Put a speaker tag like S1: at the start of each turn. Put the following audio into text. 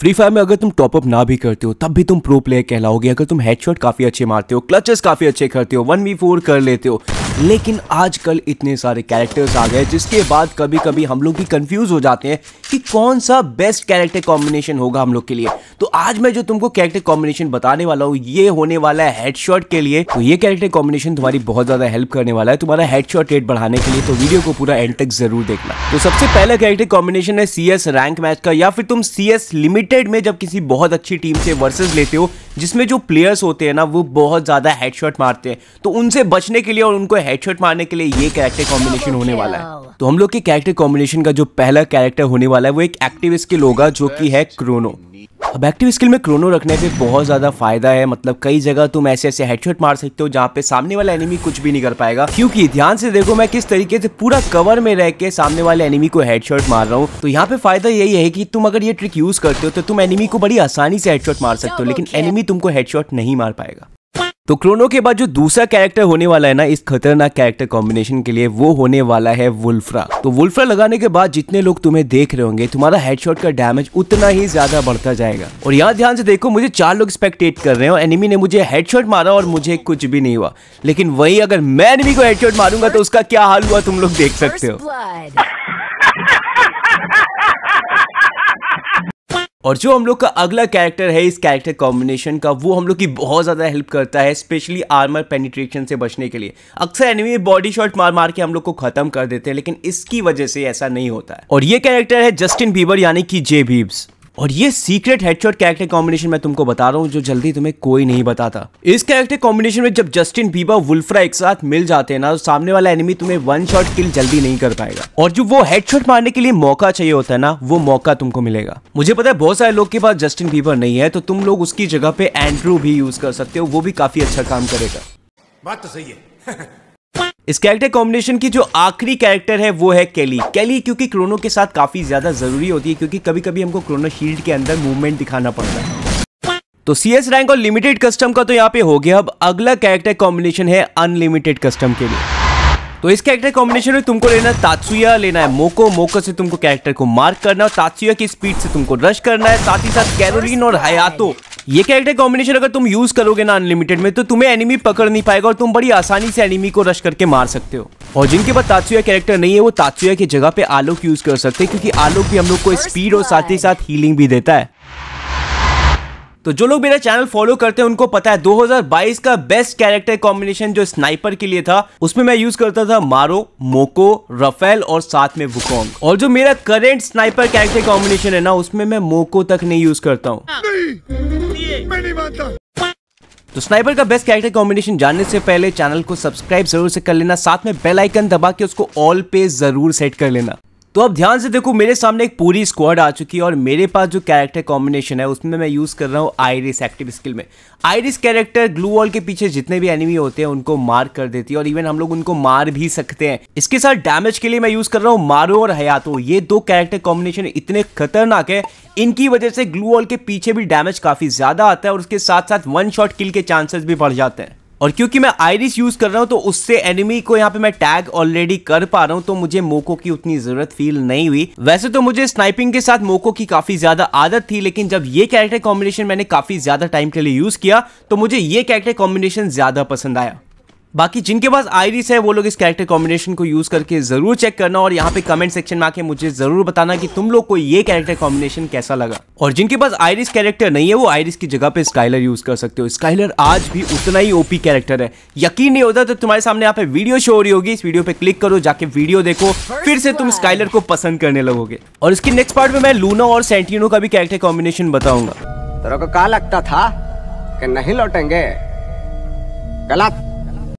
S1: Free fire में अगर तुम टॉपअप ना भी करते हो तब भी तुम प्रो प्लेयर कहलाओगे अगर तुम हेडशॉट काफी अच्छे मारते हो क्लचेस काफी अच्छे करते हो वन वी फोर कर लेते हो लेकिन आजकल इतने सारे कैरेक्टर्स आ गए जिसके बाद कभी कभी हम लोग भी कंफ्यूज हो जाते हैं कि कौन सा बेस्ट कैरेक्टर कॉम्बिनेशन होगा हम लोग के लिए तो आज मैं जो तुमको कैरेक्टर कॉम्बिनेशन बताने वाला हूँ ये होने वाला है हेडशॉट के लिए तो ये कैरेक्टर कॉम्बिनेशन तुम्हारी बहुत ज्यादा हेल्प करने वाला है तुम्हारा हेडशॉट रेट बढ़ाने के लिए तो वीडियो को पूरा एंड तक जरूर देखना तो सबसे पहला कैरेक्टर कॉम्बिनेशन है सीएस रैंक मैच का या फिर तुम सी लिमिटेड में जब किसी बहुत अच्छी टीम से वर्सेज लेते हो जिसमें जो प्लेयर्स होते हैं ना वो बहुत ज़्यादा हेडशॉट मारते हैं तो उनसे बचने के लिए और उनको हेडशॉट मारने के लिए ये कैरेक्टर कॉम्बिनेशन होने वाला है तो हम लोग के कैरेक्टर कॉम्बिनेशन का जो पहला कैरेक्टर होने वाला है वो एक एक्टिविस्ट के लोग जो कि है क्रोनो अब एक्टिव स्किल में क्रोनो रखने पे बहुत ज़्यादा फायदा है मतलब कई जगह तुम ऐसे ऐसे हेडशॉट मार सकते हो जहाँ पे सामने वाला एनिमी कुछ भी नहीं कर पाएगा क्योंकि ध्यान से देखो मैं किस तरीके से पूरा कवर में रह के सामने वाले एनिमी को हेडशॉट मार रहा हूँ तो यहाँ पे फायदा यही है कि तुम अगर ये ट्रिक यूज करते हो तो तुम एनिमी को बड़ी आसानी से हेडशॉट मार सकते हो लेकिन एनिमी तुमको हेडशॉट नहीं मार पाएगा तो क्रोनो के बाद जो दूसरा कैरेक्टर होने वाला है ना इस खतरनाक कैरेक्टर कॉम्बिनेशन के लिए वो होने वाला है वुल्फ्रा तो वुल्फ्रा लगाने के बाद जितने लोग तुम्हें देख रहे होंगे तुम्हारा हेडशॉट का डैमेज उतना ही ज्यादा बढ़ता जाएगा और यहाँ ध्यान से देखो मुझे चार लोग स्पेक्टेट कर रहे हैं और एनिमी ने मुझे हेडशॉट मारा और मुझे कुछ भी नहीं हुआ लेकिन वही अगर मैं एनिमी को हेडशॉट मारूंगा तो उसका क्या हाल हुआ तुम लोग देख सकते हो और जो हम लोग का अगला कैरेक्टर है इस कैरेक्टर कॉम्बिनेशन का वो हम लोग की बहुत ज़्यादा हेल्प करता है स्पेशली आर्मर पेनिट्रेशन से बचने के लिए अक्सर एनिमी बॉडी शॉट मार मार के हम लोग को खत्म कर देते हैं लेकिन इसकी वजह से ऐसा नहीं होता है और ये कैरेक्टर है जस्टिन बीबर यानी कि जे बीब्स और ये सीक्रेट हेडशॉट कैरेक्टर कॉम्बिनेशन मैं तुमको बता रहा हूँ जो जल्दी तुम्हें कोई नहीं बताता इस कैरेक्टर कॉम्बिनेशन में जब जस्टिन बीबा वुल्फ्रा एक साथ मिल जाते हैं ना तो सामने वाला एनिमी तुम्हें वन शॉट किल जल्दी नहीं कर पाएगा और जो वो हेडशॉट मारने के लिए मौका चाहिए होता है ना वो मौका तुमको मिलेगा मुझे पता है बहुत सारे लोग के पास जस्टिन बीबर नहीं है तो तुम लोग उसकी जगह पे एंड्रू भी यूज कर सकते हो वो भी काफी अच्छा काम करेगा बात तो सही है इस कैरेक्टर कॉम्बिनेशन की जो आखिरी कैरेक्टर है वो है केली केली क्योंकि क्रोनो के साथ काफी ज्यादा जरूरी होती है क्योंकि कभी कभी हमको क्रोनो शील्ड के अंदर मूवमेंट दिखाना पड़ता है तो सी एस रैंक और लिमिटेड कस्टम का तो यहाँ पे हो गया अब अगला कैरेक्टर कॉम्बिनेशन है अनलिमिटेड कस्टम के लिए तो इस कैरेक्टर कॉम्बिनेशन में तुमको लेना तात्सुया लेना है मोको मोको से तुमको कैरेक्टर को मार्क करना है तात्सुया की स्पीड से तुमको रश करना है साथ ही साथ कैरोलिन और हयातो ये कैरेक्टर कॉम्बिनेशन अगर तुम यूज करोगे ना अनलिमिटेड में तो तुम्हें एनिमी पकड़ नहीं पाएगा और तुम बड़ी आसानी से एनिमी को रश करके मार सकते हो और जिनके पास तात्सुया कैरेक्टर नहीं है वो तात्सुया की जगह पे आलोक यूज कर सकते हैं क्योंकि आलोक भी हम लोग को स्पीड और साथ ही साथ हीलिंग भी देता है तो जो लोग मेरा चैनल फॉलो करते हैं उनको पता है 2022 का बेस्ट कैरेक्टर कॉम्बिनेशन जो स्नाइपर के लिए था उसमें मैं यूज करता था मारो मोको रफेल और साथ में वुकोंग और जो मेरा करेंट स्नाइपर कैरेक्टर कॉम्बिनेशन है ना उसमें मैं मोको तक नहीं यूज करता हूँ हाँ। मैं नहीं मानता तो स्नाइपर का बेस्ट कैरेक्टर कॉम्बिनेशन जानने से पहले चैनल को सब्सक्राइब जरूर से कर लेना साथ में बेल आइकन दबा के उसको ऑल पे जरूर सेट कर लेना तो अब ध्यान से देखो मेरे सामने एक पूरी स्क्वाड आ चुकी है और मेरे पास जो कैरेक्टर कॉम्बिनेशन है उसमें मैं यूज़ कर रहा हूँ आयरिस एक्टिव स्किल में आयरिस कैरेक्टर ग्लू वॉल के पीछे जितने भी एनिमी होते हैं उनको मार कर देती है और इवन हम लोग उनको मार भी सकते हैं इसके साथ डैमेज के लिए मैं यूज़ कर रहा हूँ मारो और हयातो ये दो कैरेक्टर कॉम्बिनेशन इतने खतरनाक है इनकी वजह से ग्लू वॉल के पीछे भी डैमेज काफ़ी ज़्यादा आता है और उसके साथ साथ वन शॉट किल के चांसेस भी बढ़ जाते हैं और क्योंकि मैं आयरिस यूज कर रहा हूँ तो उससे एनिमी को यहाँ पे मैं टैग ऑलरेडी कर पा रहा हूँ तो मुझे मोको की उतनी जरूरत फील नहीं हुई वैसे तो मुझे स्नाइपिंग के साथ मोको की काफी ज्यादा आदत थी लेकिन जब ये कैरेक्टर कॉम्बिनेशन मैंने काफी ज्यादा टाइम के लिए यूज किया तो मुझे ये कैरेक्टर कॉम्बिनेशन ज्यादा पसंद आया बाकी जिनके पास आयरिस है वो लोग इस कैरेक्टर कॉम्बिनेशन को यूज़ करके ज़रूर चेक करना और यहाँ पे कमेंट सेक्शन में आके मुझे ज़रूर बताना कि तुम लोग को ये कैरेक्टर कॉम्बिनेशन कैसा लगा और जिनके पास आयरिस कैरेक्टर नहीं है वो आयरिस की जगह पे स्काइलर यूज़ कर सकते हो स्काइलर आज भी उतना ही ओपी कैरेक्टर है यकीन नहीं होता तो तुम्हारे सामने यहाँ पे वीडियो शो हो रही होगी इस वीडियो पे क्लिक करो जाके वीडियो देखो फिर से तुम स्काइलर को पसंद करने लगोगे और इसके नेक्स्ट पार्ट में मैं लूना और सेंटिनो का भी कैरेक्टर कॉम्बिनेशन बताऊंगा कहा लगता था नहीं लौटेंगे गलत